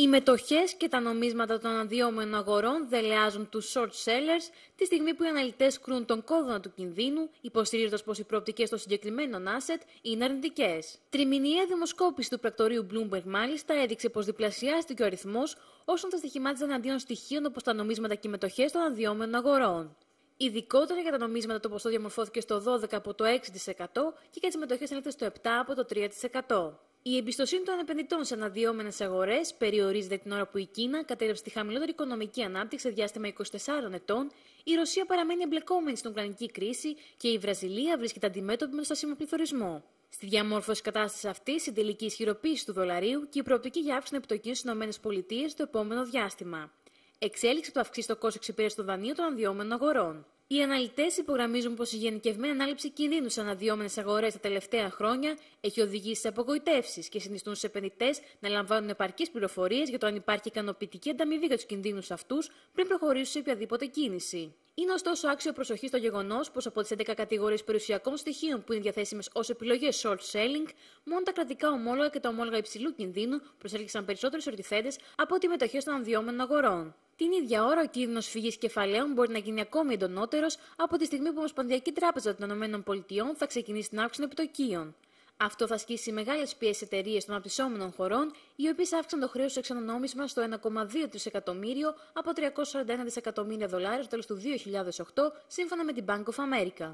Οι μετοχές και τα νομίσματα των αδειόμενων αγορών δελεάζουν τους short sellers τη στιγμή που οι αναλυτές κρούν τον κόδωνα του κινδύνου, υποστηρίζοντας πως οι προοπτικές των συγκεκριμένων asset είναι αρνητικές. Τριμηνία δημοσκόπηση του πρακτορείου Bloomberg μάλιστα έδειξε πως διπλασιάστηκε ο αριθμός όσων θα στοιχημάτιζαν αντίον στοιχείων όπως τα νομίσματα και οι μετοχές των αδειόμενων αγορών. Ειδικότερα για τα νομίσματα το ποσό διαμορφώθηκε στο 12 από το 6% και για τις μετοχές ανέλθει στο 7 από το 3%. Η εμπιστοσύνη των επενδυτών σε αναδυόμενες αγορές περιορίζεται την ώρα που η Κίνα κατέρευσε τη χαμηλότερη οικονομική ανάπτυξη σε διάστημα 24 ετών, η Ρωσία παραμένει εμπλεκόμενη στην Ουκρανική κρίση και η Βραζιλία βρίσκεται αντιμέτωπη με τον πληθωρισμό. Στη διαμόρφωση κατάστασης αυτής, η τελική ισχυροποίηση του δολαρίου και η προοπτική για αύξηση των επιτοκίων στις ΗΠΑ το επόμενο διάστημα εξέλιξη του αυξήσει το κόστος εξυπηρέτησης των δανείων των αναδυόμενων αγορών. Οι αναλυτές υπογραμμίζουν πως η γενικευμένη ανάληψη κινδύνου σε αναδυόμενες αγορές τα τελευταία χρόνια έχει οδηγήσει σε απογοητεύσεις και συνιστούν στους επενδυτές να λαμβάνουν επαρκείς πληροφορίες για το αν υπάρχει ικανοποιητική ανταμοιβή για τους κινδύνους αυτούς πριν προχωρήσουν σε οποιαδήποτε κίνηση. Είναι ωστόσο άξιο προσοχή το γεγονός πως από τις 11 κατηγορίες περιουσιακών στοιχείων που είναι διαθέσιμες ως επιλογές short selling, μόνο τα κρατικά ομόλογα και τα ομόλογα υψηλού κινδύνου προσέλκυσαν περισσότερους ερωτηθέντες από τη μετοχή των αδειόμενων αγορών. Την ίδια ώρα, ο κίνδυνος φυγής κεφαλαίων μπορεί να γίνει ακόμη εντονότερος από τη στιγμή που η Ομοσπονδιακή Τράπεζα των ΗΠΑ θα ξεκινήσει την αύξηση των επιτοκίων. Αυτό θα ασκήσει μεγάλες πιέσεις εταιρείες των αναπτυσσόμενων χωρών, οι οποίες αύξησαν το χρέος του στο 1,2 τρισεκατομμύριο από 341 δισεκατομμύρια δολάρια στο τέλος του 2008, σύμφωνα με την Bank of America.